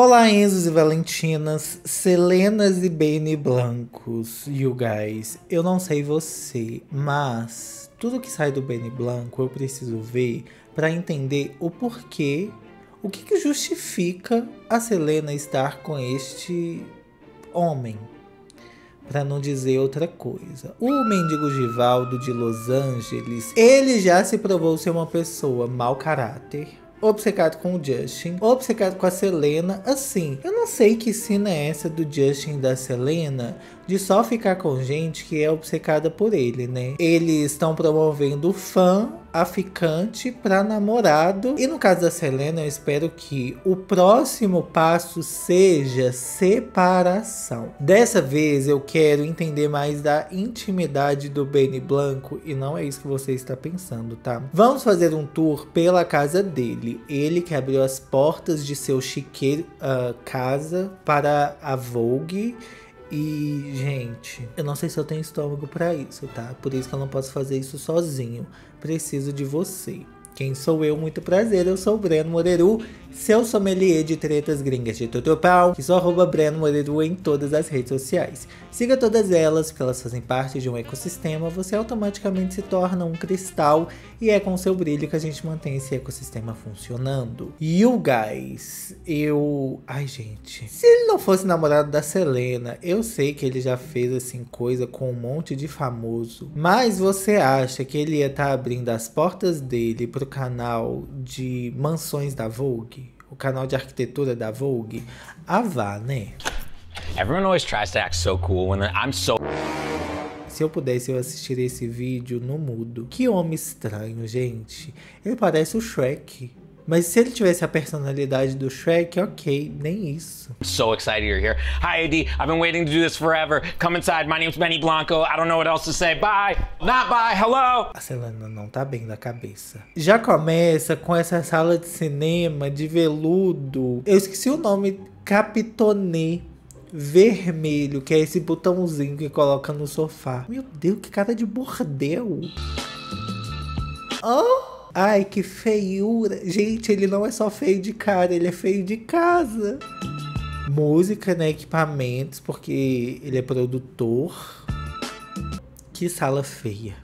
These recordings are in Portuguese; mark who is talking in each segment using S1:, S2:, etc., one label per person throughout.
S1: Olá, Enzos e Valentinas, Selenas e Bene Blancos, you guys. Eu não sei você, mas tudo que sai do Bene Blanco eu preciso ver para entender o porquê, o que, que justifica a Selena estar com este homem, para não dizer outra coisa. O mendigo Givaldo de Los Angeles, ele já se provou ser uma pessoa mau caráter, obcecado com o Justin, obcecado com a Selena. Assim, eu não sei que cena é essa do Justin e da Selena de só ficar com gente que é obcecada por ele, né? Eles estão promovendo fã a ficante para namorado. E no caso da Selena, eu espero que o próximo passo seja separação. Dessa vez eu quero entender mais da intimidade do Benny Blanco e não é isso que você está pensando, tá? Vamos fazer um tour pela casa dele. Ele que abriu as portas de seu chiqueiro uh, casa para a Vogue e, gente, eu não sei se eu tenho estômago para isso, tá? Por isso que eu não posso fazer isso sozinho. Preciso de você. Quem sou eu? Muito prazer, eu sou o Breno Moreru seu sommelier de tretas gringas de Tutupau, e sou arroba Breno Moreira em todas as redes sociais. Siga todas elas, porque elas fazem parte de um ecossistema, você automaticamente se torna um cristal e é com seu brilho que a gente mantém esse ecossistema funcionando. You guys, eu. Ai, gente. Se ele não fosse namorado da Selena, eu sei que ele já fez assim coisa com um monte de famoso, mas você acha que ele ia estar tá abrindo as portas dele pro canal de mansões da Vogue? o canal de arquitetura da Vogue. a vá, né?
S2: Everyone always tries to act so cool when I'm so
S1: se eu pudesse, eu assistiria esse vídeo no mudo. Que homem estranho, gente. Ele parece o Shrek. Mas se ele tivesse a personalidade do Shrek, ok,
S2: nem isso. so excited you're here. Hi, Adi. I've been waiting to do this forever. Come inside. My name's Benny Blanco. I don't know what else to say. Bye. Not bye. Hello. A Selena
S1: não tá bem da cabeça. Já começa com essa sala de cinema de veludo. Eu esqueci o nome. Capitonê vermelho, que é esse botãozinho que coloca no sofá. Meu Deus, que cara de bordel. Oh! Ai, que feiura. Gente, ele não é só feio de cara, ele é feio de casa. Música, né? Equipamentos, porque ele é produtor. Que sala feia.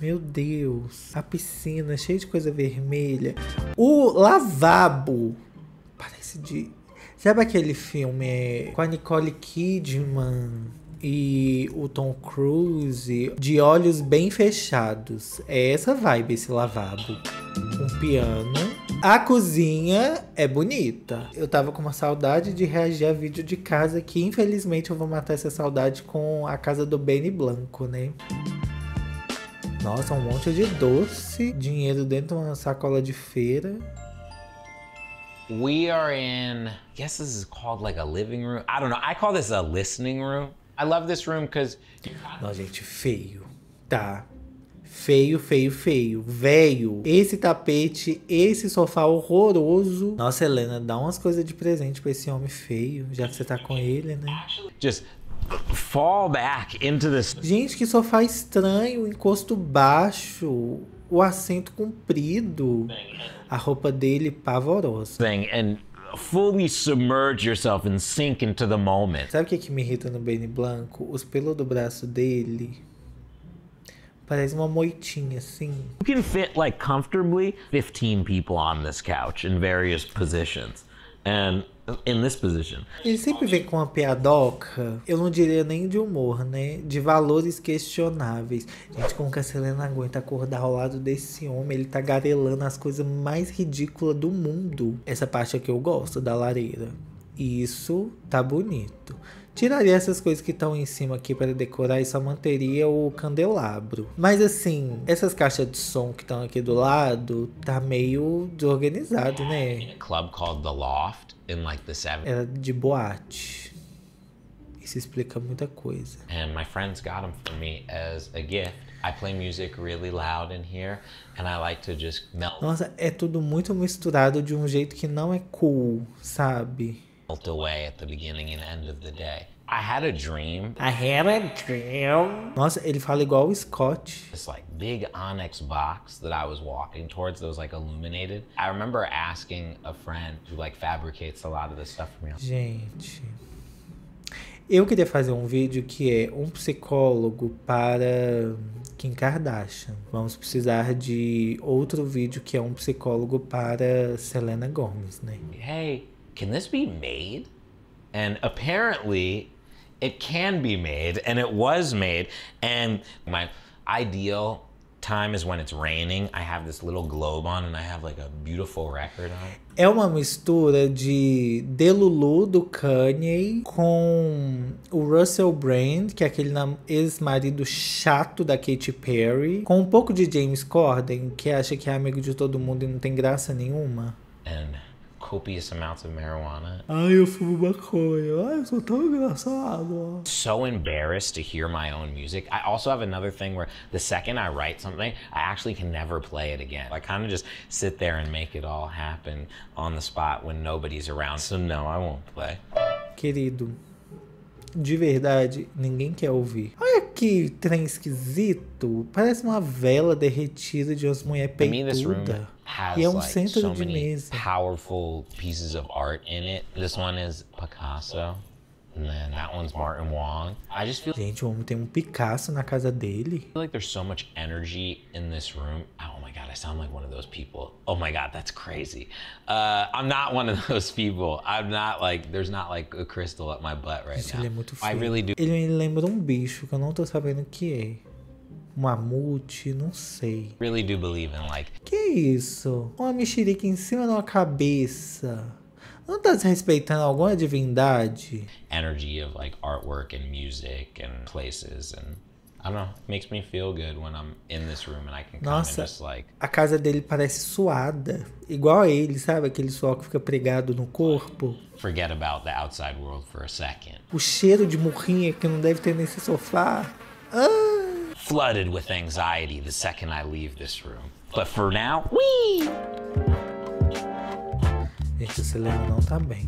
S1: Meu Deus. A piscina cheia de coisa vermelha. O lavabo. Parece de. Sabe aquele filme é, com a Nicole Kidman? e o Tom Cruise de olhos bem fechados. É essa vibe esse lavabo. Um piano. A cozinha é bonita. Eu tava com uma saudade de reagir a vídeo de casa, que infelizmente eu vou matar essa saudade com a casa do Benny Blanco, né? Nossa, um monte de doce, dinheiro dentro de uma sacola de feira.
S2: We are in, I guess this is called like a living room. I don't know. I call this a listening room. I love this room because. Não, gente, feio. Tá. Feio, feio, feio.
S1: Velho. Esse tapete, esse sofá horroroso. Nossa, Helena, dá umas coisas de presente pra esse homem feio, já que você tá com ele, né? Just fall back into this. Gente, que sofá estranho, encosto baixo, o assento
S2: comprido. É. A roupa dele pavorosa. Thing and fully submerge yourself and sink into the moment.
S1: Sabe o que, que me irrita no Benny Blanco? Os pelos do braço dele Parece uma moitinha, You
S2: can fit like comfortably 15 people on this couch in various positions. And in é this position.
S1: Ele sempre vem com uma piadoca, eu não diria nem de humor, né? De valores questionáveis. Gente, como que a Selena aguenta acordar ao lado desse homem? Ele tá garelando as coisas mais ridículas do mundo. Essa parte aqui é eu gosto, da lareira. Isso tá bonito tiraria essas coisas que estão em cima aqui para decorar e só manteria o candelabro. Mas assim, essas caixas de som que estão aqui do lado, tá meio desorganizado, né?
S2: club called The Loft in like the Era
S1: de boate. Isso explica muita coisa.
S2: And my friends got them for me as a gift. I play music really loud in here and I like to just melt.
S1: Nossa, é tudo muito misturado de um jeito que não é cool, sabe?
S2: melt away at the beginning and end of the day. I had a dream. I
S1: had a dream. Nossa, ele fala igual o Scott. This like
S2: big onyx box that I was walking towards that was like illuminated. I remember asking a friend who like fabricates a lot of this stuff for me. Gente,
S1: eu queria fazer um vídeo que é um psicólogo para Kim Kardashian. Vamos precisar de outro vídeo que é um psicólogo para Selena Gomez, né?
S2: Hey, can this be made? And apparently, it can be made, and it was made. And my ideal time is when it's raining. I have this little globe on and I have like a beautiful record on.
S1: É uma mistura de Delulu do Kanye com o Russell Brand, que é aquele ex-marido chato da Katy Perry, com um pouco de James Corden, que acha que é amigo de todo mundo e não tem graça nenhuma.
S2: And copious amounts of marijuana. So embarrassed to hear my own music. I also have another thing where the second I write something, I actually can never play it again. I kind of just sit there and make it all happen on the spot when nobody's around. So no, I won't play.
S1: Querido. de verdade, ninguém quer ouvir. Olha que trem esquisito. Parece uma vela derretida de umas mulheres peitudas. Has, e é um like, centro so de mesa.
S2: Powerful pieces of art in it. This one is Picasso. And that one's Martin Wong. I just feel Gente, o homem tem um Picasso
S1: na casa dele. I feel like there's so much
S2: energy in this room. Oh my god, I sound like one of those people. Oh my god, that's crazy. Uh, I'm not one of those people. I'm not like there's not like a crystal at my butt right Gente, now. Ele é muito feio. I really do. Ele
S1: lembra um bicho que eu não tô sabendo o que é mamute, não sei.
S2: Really do believe in like.
S1: Que isso? Uma mexerica em cima de uma cabeça não tá desrespeitando alguma divindade?
S2: Energy of like artwork and music and places and I don't know, makes me feel good when I'm in this room and I can
S1: Nossa, and just like a casa dele parece suada, igual a ele, sabe aquele suor que fica pregado no corpo.
S2: Forget about the outside world for a second.
S1: O cheiro de murrinha que não deve ter nesse sofá.
S2: Ah! Flooded with anxiety the second I leave this room. But for now,
S1: wee! Gente, esse leão não tá bem.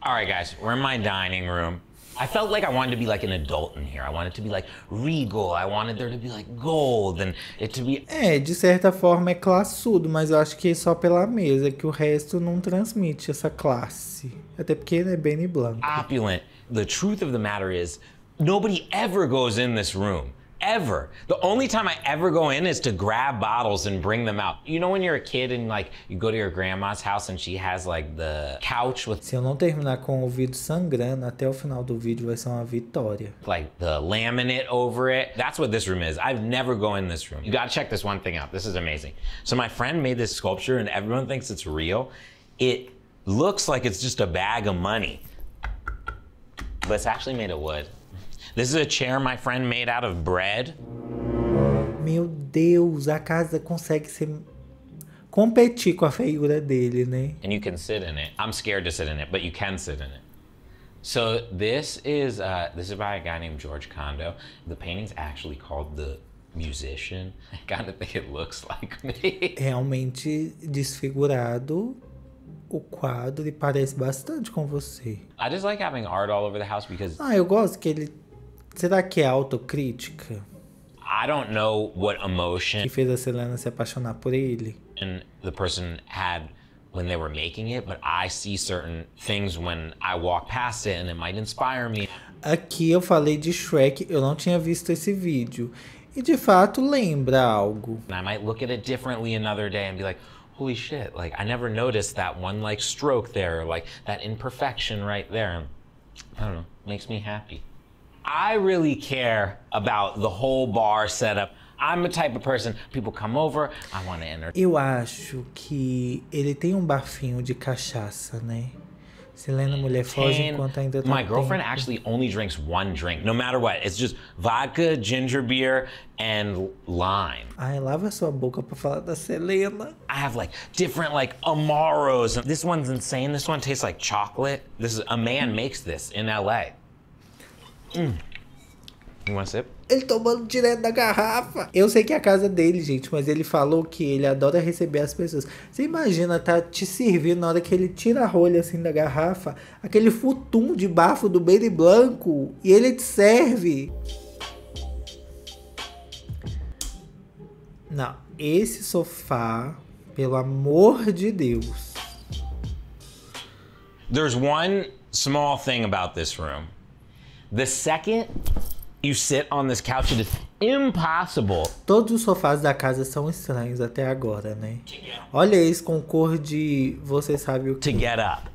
S2: All right, guys, we're in my dining room. I felt like I wanted to be like an adult in here. I wanted to be like regal. I wanted there to be like gold and it to be. É,
S1: de certa forma é classudo, mas eu acho que é só pela mesa que o resto não transmite essa classe. Até porque ele é bem e Blanco.
S2: Opulent. The truth of the matter is, nobody ever goes in this room. ever. The only time I ever go in is to grab bottles and bring them out. You know when you're a kid and like you go to your grandma's house and she has like the couch with
S1: Se eu não terminar com o ouvido sangrando até o final do vídeo vai ser uma vitória.
S2: Like the laminate over it. That's what this room is. I've never go in this room. You got to check this one thing out. This is amazing. So my friend made this sculpture and everyone thinks it's real. It looks like it's just a bag of money. But it's actually made of wood. This is a chair my friend made out of bread.
S1: Meu Deus, a casa consegue ser competir com a feiura dele, né?
S2: And you can sit in it. I'm scared to sit in it, but you can sit in it. So this is uh, this is by a guy named George Kondo. The painting's actually called the musician. I kind of think it looks like
S1: me. Realmente desfigurado. O quadro parece bastante com você.
S2: I just like having art all over the house because Ah, eu gosto que
S1: ele Será que é autocrítica?
S2: I don't know what emotion que fez
S1: a Selena se apaixonar por ele.
S2: the person had when they were making it, but I see certain things when I walk past it and it might inspire me. Aqui eu falei
S1: de Shrek, eu não tinha visto esse vídeo. E de fato lembra algo.
S2: And I might look at it differently another day and be like, holy shit, like I never noticed that one like stroke there, like that imperfection right there. I don't know, makes me happy. I really care about the whole bar setup. I'm the type of person people come over, I want to enter. Eu
S1: acho que ele tem um bafinho de cachaça, né? Selena mulher foge enquanto ainda tá My girlfriend tempo.
S2: actually only drinks one drink, no matter what. It's just vodka, ginger beer and lime. Ai, lava sua boca para falar da Selena. I have like different like amaros. This one's insane. This one tastes like chocolate. This is a man makes this in LA. Hum. Uma cepa?
S1: Ele tomando direto da garrafa. Eu sei que é a casa dele, gente, mas ele falou que ele adora receber as pessoas. Você imagina, tá te servindo na hora que ele tira a rolha assim da garrafa, aquele futum de bafo do Baby Blanco, e ele te serve. Não, esse sofá, pelo amor de Deus.
S2: There's one small thing about this room. The second you sit on this couch, it is impossible. Todos os sofás da casa são
S1: estranhos até agora, né? Olha isso com cor de você sabe o que. To get
S2: up.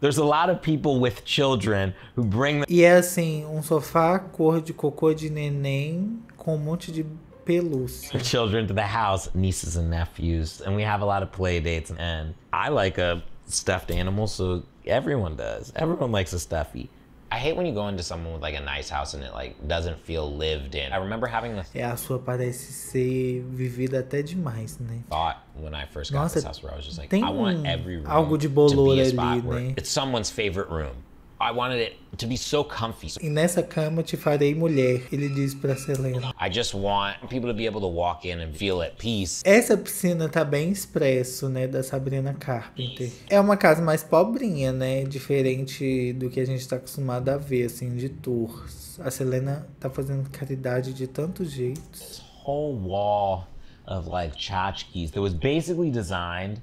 S2: There's a lot of people with children who bring
S1: E é assim, um sofá cor de cocô de neném com um monte de pelúcia.
S2: Children to the house, nieces and nephews, and we have a lot of play dates and I like a stuffed animal, so everyone does. Everyone likes a stuffy. I hate when you go into someone with like a nice house and it like doesn't feel lived in. I remember having the
S1: É, a sua parece ser vivida até demais, né?
S2: thought when I first got Nossa, this house where I was just like, tem I want every room algo de to be a spot ali, where né? it's someone's favorite room. I wanted it to be so comfy. E
S1: nessa cama te farei mulher, ele diz para Selena.
S2: I just want people to be able to walk in and feel at peace.
S1: Essa piscina tá bem expresso, né, da Sabrina Carpenter. É uma casa mais pobrinha, né, diferente do que a gente tá acostumado a ver assim de tours. A Selena tá fazendo caridade de tantos jeitos. This
S2: whole wall of like tchotchkes that was basically designed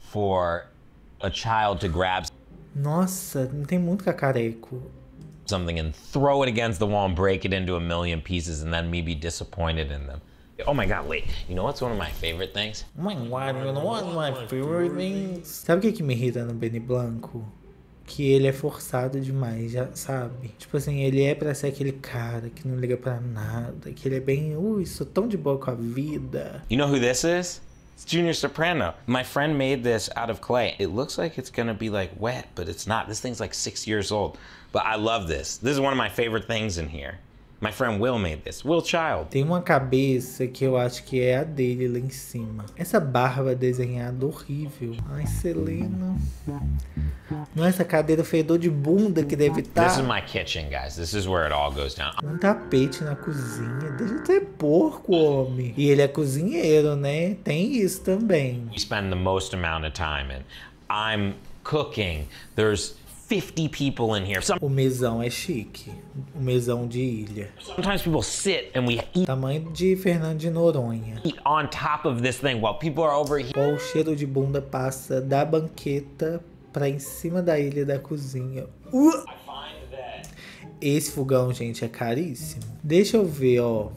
S2: for a child to grab
S1: nossa, não tem muito cacareco.
S2: Something and throw it against the wall and break it into a million pieces and then me be disappointed in them. Oh my god, wait. You know what's one of my favorite things? one of my favorite
S1: things? Sabe o que, que me irrita no Benny Blanco? Que ele é forçado demais, já sabe? Tipo assim, ele é pra ser aquele cara que não liga pra nada, que ele é bem, ui, sou tão de boa com a vida.
S2: You know who this is? It's Junior Soprano. My friend made this out of clay. It looks like it's gonna be like wet, but it's not. This thing's like six years old. But I love this. This is one of my favorite things in here. My friend Will made this.
S1: Will Child. Tem uma cabeça que eu acho que é a dele lá em cima. Essa barba desenhada horrível. Ai, Selena. Nossa, cadeira fedor de bunda que deve estar. Tá. This is
S2: my kitchen, guys. This is where it all goes down.
S1: Um tapete na cozinha. Deixa ter porco, homem. E ele é cozinheiro, né? Tem isso também.
S2: We spend the most amount of time in. I'm cooking. There's 50 people in here. Some o mesão é chique. O mesão de ilha. Sometimes people sit and we eat. Tamanho de Fernando de Noronha. Eat on top
S1: of this thing while people are over here. Ou o cheiro de bunda passa da banqueta pra em cima da ilha da cozinha. Uh! Esse fogão, gente, é caríssimo. Deixa eu ver, ó.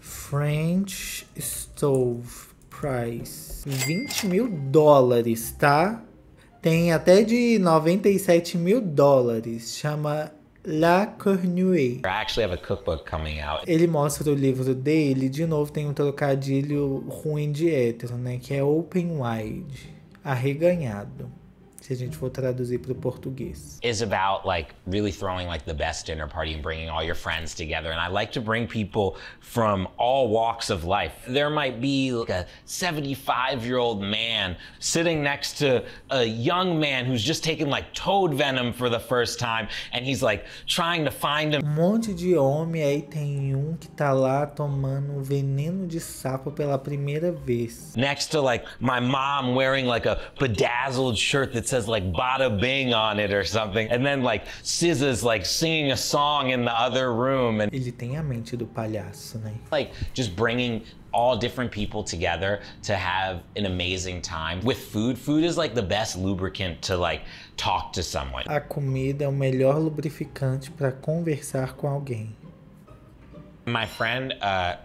S1: French Stove Price. 20 mil dólares, tá? Tem até de 97 mil dólares. Chama La Cornuille. Ele mostra o livro dele, de novo tem um trocadilho ruim de hétero, né? Que é Open Wide, arreganhado se a gente for traduzir para o português.
S2: Is about like really throwing like the best dinner party and bringing all your friends together. And I like to bring people from all walks of life. There might be like a 75-year-old man sitting next to a young man who's just taken like toad venom for the first time and he's like trying to find him. Um monte
S1: de homem aí tem um que tá lá tomando veneno de sapo pela primeira
S2: vez. Next to like my mom wearing like a bedazzled shirt that says says like bada bing on it or something. And then like SZA's like singing a song in the other room. And Ele tem a mente do palhaço, né? Like just bringing all different people together to have an amazing time with food. Food is like the best lubricant to like talk to someone. A
S1: comida é o melhor lubrificante para conversar com
S2: alguém. My friend, uh,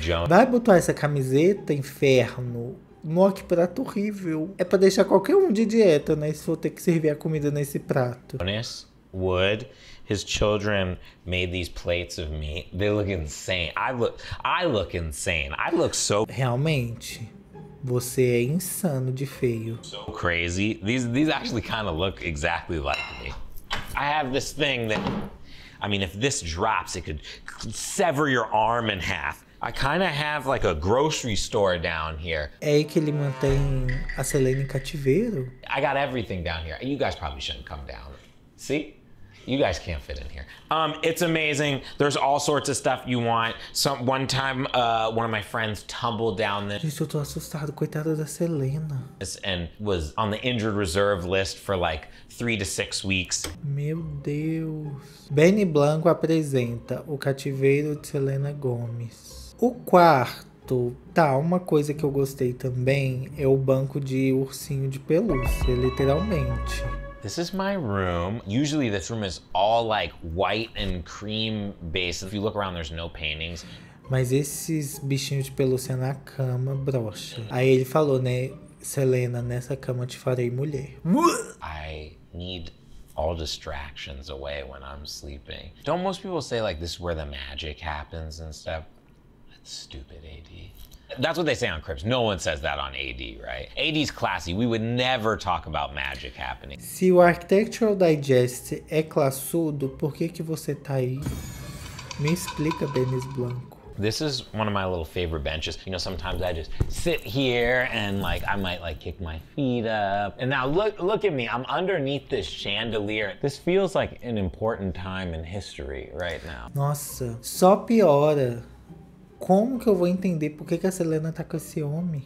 S2: Joan. Vai
S1: botar essa camiseta, inferno. Nossa, prato horrível. É para deixar qualquer um de dieta, né? Se for ter que servir a comida nesse prato.
S2: Wood, his children made these plates of meat. They look insane. I look, I look insane. I look so.
S1: Realmente, você é insano de feio. So
S2: crazy. These these actually kind of look exactly like me. I have this thing that, I mean, if this drops, it could sever your arm in half. I kind of have like a grocery store down here.
S1: É aí que ele mantém a Selene em cativeiro.
S2: I got everything down here. You guys probably shouldn't come down. See? you guys can't fit in here. Um, it's amazing. There's all sorts of stuff you want. Some one time, uh, one of my friends tumbled down the. Gente, eu tô assustado, coitada da Selena. And was on the injured reserve list for like three to six weeks.
S1: Meu Deus. Benny Blanco apresenta o cativeiro de Selena Gomes. O quarto, tá, uma coisa que eu gostei também é o banco de ursinho de pelúcia,
S2: literalmente. This is my room. Usually this room is all like white and cream based. If you look around, there's no paintings.
S1: Mas esses bichinhos de pelúcia na
S2: cama, brocha. Aí
S1: ele falou, né, Selena, nessa cama te farei mulher.
S2: I need all distractions away when I'm sleeping. Don't most people say like this is where the magic happens and stuff? Stupid AD. That's what they say on Crips. No one says that on AD, right? AD's classy. We would never talk about magic happening.
S1: Se o Architectural Digest é classudo, por que que você tá aí? Me explica, Benis Blanco.
S2: This is one of my little favorite benches. You know, sometimes I just sit here and like I might like kick my feet up. And now look look at me. I'm underneath this chandelier. This feels like an important time in history right now.
S1: Nossa, só piora. como que eu vou entender por que, que a Selena tá com esse homem?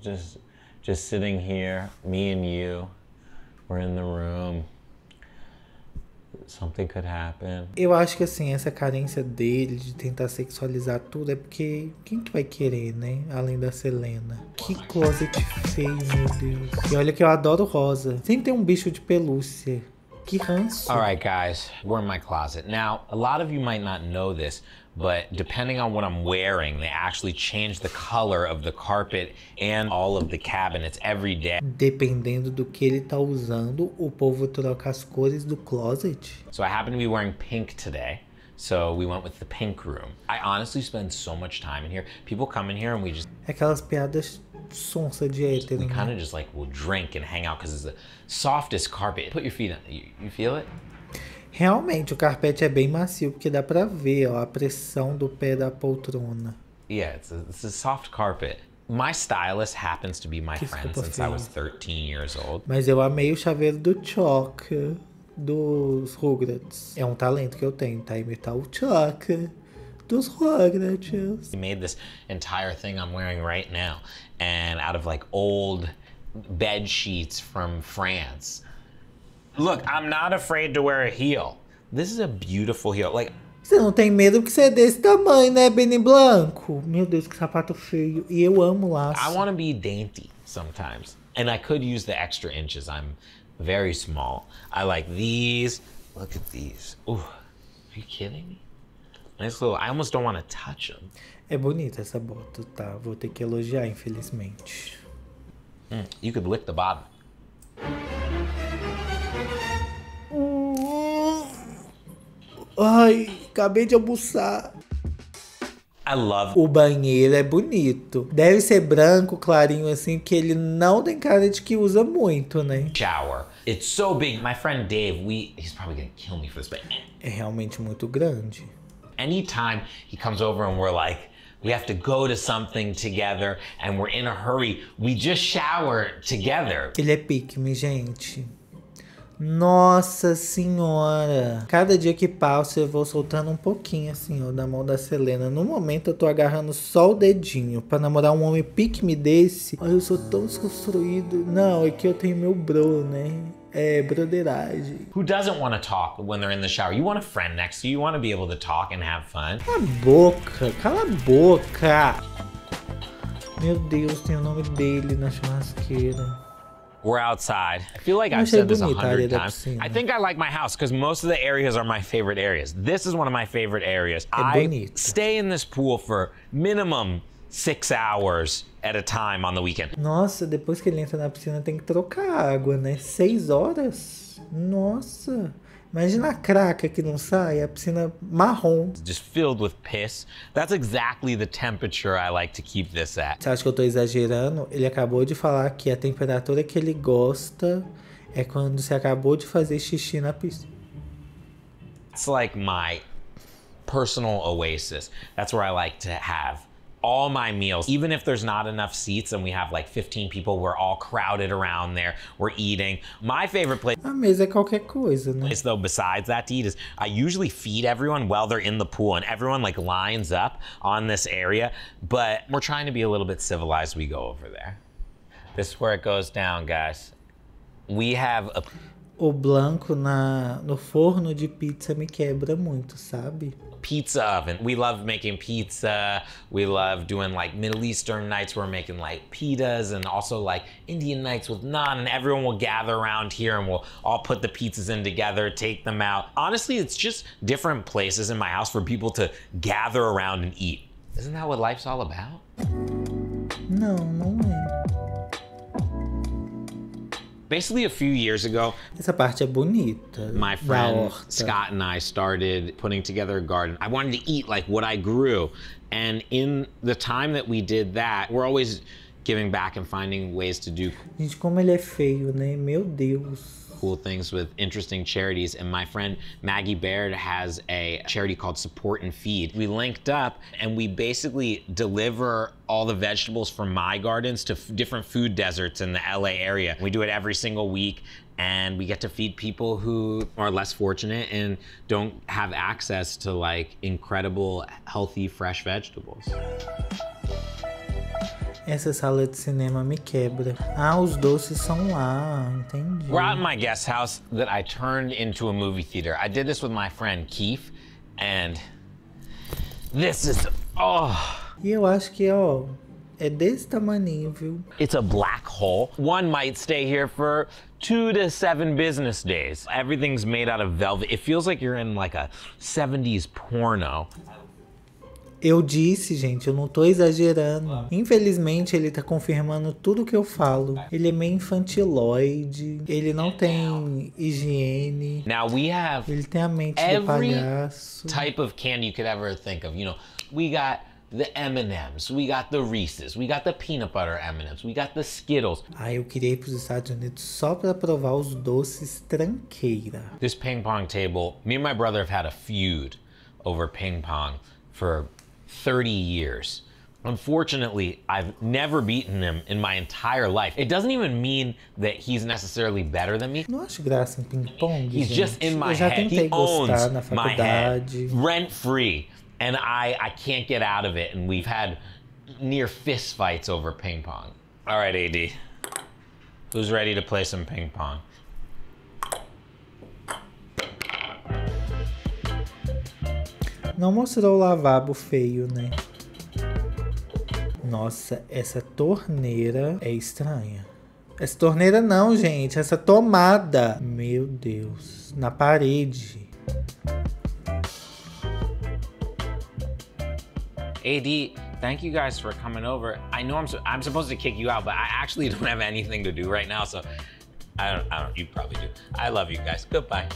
S2: Just, just sitting here, me and you, we're in the room. Something could happen.
S1: Eu acho que assim, essa carência dele de tentar sexualizar tudo é porque quem que vai querer, né? Além da Selena. Que closet feio, meu Deus. E olha que eu adoro rosa. Sempre tem um bicho de pelúcia Que ranço. All right,
S2: guys, we're in my closet. Now, a lot of you might not know this, but depending on what I'm wearing, they actually change the color of the carpet and all of the cabinets every day.
S1: Dependendo do que ele tá usando, o povo troca as cores do closet.
S2: So I happen to be wearing pink today. So we went with the pink room. I honestly spend so much time in here. People come in here and we just...
S1: Aquelas piadas
S2: sonsa de hétero. We kind of just like will drink and hang out because it's the softest carpet. Put your feet on. You, you feel it?
S1: Realmente, o carpete é bem macio, porque dá pra ver ó, a pressão do pé da poltrona.
S2: Yeah, it's a, it's a soft carpet. My stylist happens to be my que friend since I was 13 years old. Mas eu amei
S1: o chaveiro do Chuck dos Rugrats. É um talento que eu tenho, tá? Imitar tá o Chuck. those chills.
S2: He made this entire thing I'm wearing right now, and out of like old bed sheets from France. Look, I'm not afraid to wear a heel. This is a beautiful heel. Like
S1: Você não tem medo porque você é desse tamanho, né, Benny Blanco? Meu Deus, que sapato feio. E eu amo laço. I want
S2: to be dainty sometimes. And I could use the extra inches. I'm very small. I like these. Look at these. Ooh, are you kidding me? Nice I almost don't want to touch them.
S1: É bonita essa bota, tá? Vou ter que elogiar, infelizmente.
S2: Mm, you could lick the bottom.
S1: Ai, acabei de almoçar. I love. O banheiro é bonito. Deve ser branco, clarinho, assim, que ele não tem cara de que usa muito, né?
S2: Shower. It's so big. My friend Dave, we. He's probably gonna kill me for this, but. É realmente muito grande anytime he comes over and we're like, we have to go to something together and we're in a hurry, we just shower together. Ele é pique, me gente.
S1: Nossa senhora! Cada dia que passa eu vou soltando um pouquinho assim, ó, da mão da Selena. No momento eu tô agarrando só o dedinho. para namorar um homem pique me desse, Ai, eu sou tão desconstruído. Não, é que eu tenho meu bro, né?
S2: Who doesn't want to talk when they're in the shower? You want a friend next to you. You want to be able to talk and have fun. Cala a boca, cala a boca. Meu Deus, tem o nome dele na churrasqueira. We're outside. I feel like I've said this a hundred times. I think I like my house because most of the areas are my favorite areas. This is one of my favorite areas. I stay in this pool for minimum six hours at a time on the weekend.
S1: Nossa, depois que ele entra na piscina tem que trocar água, né? Seis horas? Nossa. Imagina a craca que não sai, a piscina marrom.
S2: Just filled with piss. That's exactly the temperature I like to keep this at.
S1: Você acha que eu tô exagerando? Ele acabou de falar que a temperatura que ele gosta é quando você acabou de fazer xixi na piscina.
S2: It's like my personal oasis. That's where I like to have all my meals, even if there's not enough seats and we have like 15 people, we're all crowded around there, we're eating. My favorite place. Amazing, mesa é qualquer coisa, né? Place though, besides that to eat, is I usually feed everyone while they're in the pool and everyone like lines up on this area, but we're trying to be a little bit civilized. We go over there. This is where it goes down, guys. We have a.
S1: O blanco na, no forno de pizza me quebra muito, sabe?
S2: pizza oven. We love making pizza. We love doing like Middle Eastern nights. We're making like pitas and also like Indian nights with naan and everyone will gather around here and we'll all put the pizzas in together, take them out. Honestly, it's just different places in my house for people to gather around and eat. Isn't that what life's all about? No, no way basically a few years ago. Essa parte é bonita. My friend Scott and I started putting together a garden. I wanted to eat like what I grew. And in the time that we did that, we're always giving back and finding ways to do.
S1: Gente, como ele é feio, né? Meu Deus
S2: cool things with interesting charities. And my friend Maggie Baird has a charity called Support and Feed. We linked up and we basically deliver all the vegetables from my gardens to different food deserts in the LA area. We do it every single week and we get to feed people who are less fortunate and don't have access to like incredible healthy fresh vegetables.
S1: Essa sala de cinema me quebra. Ah, os doces são lá, entendi. We're out
S2: in my guest house that I turned into a movie theater. I did this with my friend Keith, and this is oh.
S1: E eu acho que ó, é desse tamanho, viu?
S2: It's a black hole. One might stay here for two to seven business days. Everything's made out of velvet. It feels like you're in like a 70s porno.
S1: Eu disse, gente, eu não tô exagerando. Infelizmente, ele tá confirmando tudo que eu falo. É. Ele é meio infantiloide, ele não tem higiene.
S2: Now we have ele tem a mente de palhaço. type of candy you could ever think of. You know, we got the M&M's, we got the Reese's, we got the peanut butter M&M's, we got the Skittles.
S1: Ah, eu queria ir para os Estados Unidos só para provar os doces tranqueira.
S2: This ping pong table, me and my brother have had a feud over ping pong for 30 years. Unfortunately, I've never beaten him in my entire life. It doesn't even mean that he's necessarily better than me. Não
S1: acho graça em ping-pong, He's gente. just in my head. He owns my head
S2: rent-free. And I, I can't get out of it. And we've had near fist fights over ping pong. All right, AD. Who's ready to play some ping pong?
S1: Não mostrou o lavabo feio, né? Nossa, essa torneira é estranha. Essa torneira não, gente. Essa tomada. Meu Deus. Na parede.
S2: AD, thank you guys for coming over. I know I'm, so, I'm supposed to kick you out, but I actually don't have anything to do right now, so I don't, I don't, you probably do. I love you guys. Goodbye.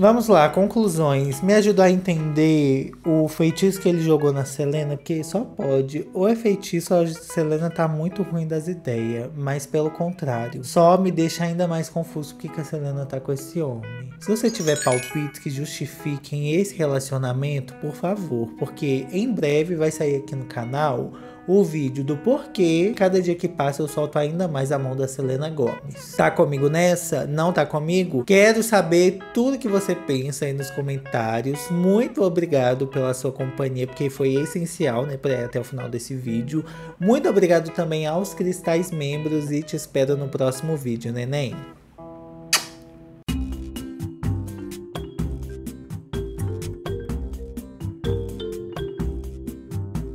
S1: Vamos lá, conclusões. Me ajudou a entender o feitiço que ele jogou na Selena, porque só pode. Ou é feitiço, ou a Selena tá muito ruim das ideias. Mas pelo contrário, só me deixa ainda mais confuso porque a Selena tá com esse homem. Se você tiver palpites que justifiquem esse relacionamento, por favor, porque em breve vai sair aqui no canal o vídeo do porquê. Cada dia que passa eu solto ainda mais a mão da Selena Gomes. Tá comigo nessa? Não tá comigo? Quero saber tudo que você pensa aí nos comentários. Muito obrigado pela sua companhia, porque foi essencial, né, para até o final desse vídeo. Muito obrigado também aos cristais membros e te espero no próximo vídeo, neném.